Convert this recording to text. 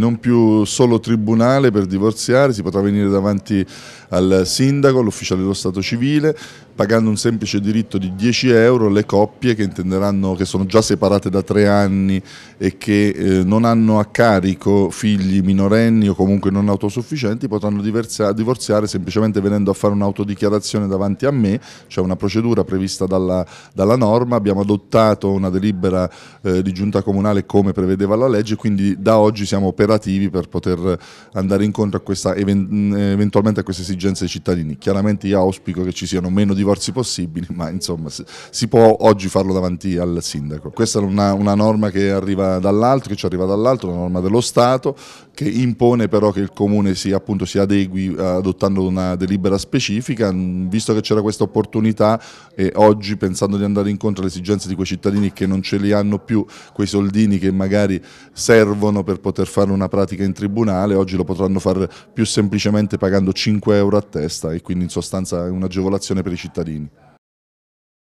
non più solo tribunale per divorziare, si potrà venire davanti al sindaco, all'ufficiale dello Stato civile, pagando un semplice diritto di 10 euro le coppie che, intenderanno che sono già separate da tre anni e che eh, non hanno a carico figli minorenni o comunque non autosufficienti, potranno divorziare semplicemente venendo a fare un'autodichiarazione davanti a me, cioè una procedura prevista dalla, dalla norma, abbiamo adottato una delibera eh, di giunta comunale come prevedeva la legge, quindi da oggi siamo per operativi per poter andare incontro a questa, eh, eventualmente a queste esigenze dei cittadini. Chiaramente io auspico che ci siano meno divorzi possibili, ma insomma si può oggi farlo davanti al sindaco. Questa è una, una norma che arriva dall'alto, che ci arriva dall'alto, una norma dello Stato che impone però che il comune si, appunto, si adegui eh, adottando una delibera specifica, mm, visto che c'era questa opportunità e oggi pensando di andare incontro alle esigenze di quei cittadini che non ce li hanno più, quei soldini che magari servono per poter fare una una pratica in tribunale, oggi lo potranno fare più semplicemente pagando 5 euro a testa e quindi in sostanza è un'agevolazione per i cittadini.